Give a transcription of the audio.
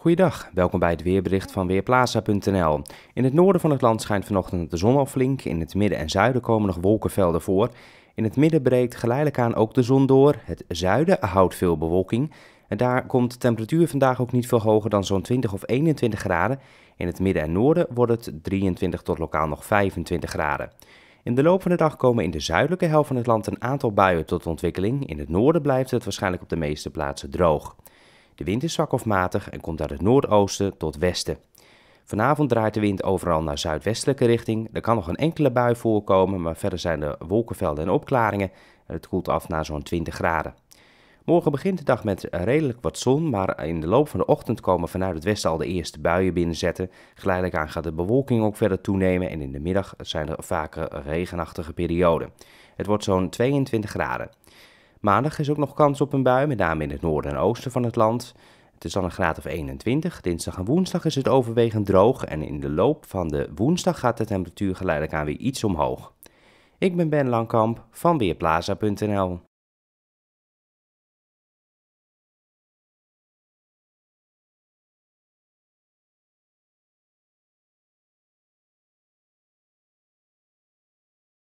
Goeiedag, welkom bij het weerbericht van Weerplaza.nl. In het noorden van het land schijnt vanochtend de zon al flink. In het midden en zuiden komen nog wolkenvelden voor. In het midden breekt geleidelijk aan ook de zon door. Het zuiden houdt veel bewolking. En daar komt de temperatuur vandaag ook niet veel hoger dan zo'n 20 of 21 graden. In het midden en noorden wordt het 23 tot lokaal nog 25 graden. In de loop van de dag komen in de zuidelijke helft van het land een aantal buien tot ontwikkeling. In het noorden blijft het waarschijnlijk op de meeste plaatsen droog. De wind is zwak of matig en komt uit het noordoosten tot westen. Vanavond draait de wind overal naar zuidwestelijke richting. Er kan nog een enkele bui voorkomen, maar verder zijn er wolkenvelden en opklaringen. Het koelt af naar zo'n 20 graden. Morgen begint de dag met redelijk wat zon, maar in de loop van de ochtend komen vanuit het westen al de eerste buien binnenzetten. Geleidelijk aan gaat de bewolking ook verder toenemen en in de middag zijn er vaker regenachtige perioden. Het wordt zo'n 22 graden. Maandag is ook nog kans op een bui, met name in het noorden en oosten van het land. Het is dan een graad of 21. Dinsdag en woensdag is het overwegend droog en in de loop van de woensdag gaat de temperatuur geleidelijk aan weer iets omhoog. Ik ben Ben Langkamp van Weerplaza.nl.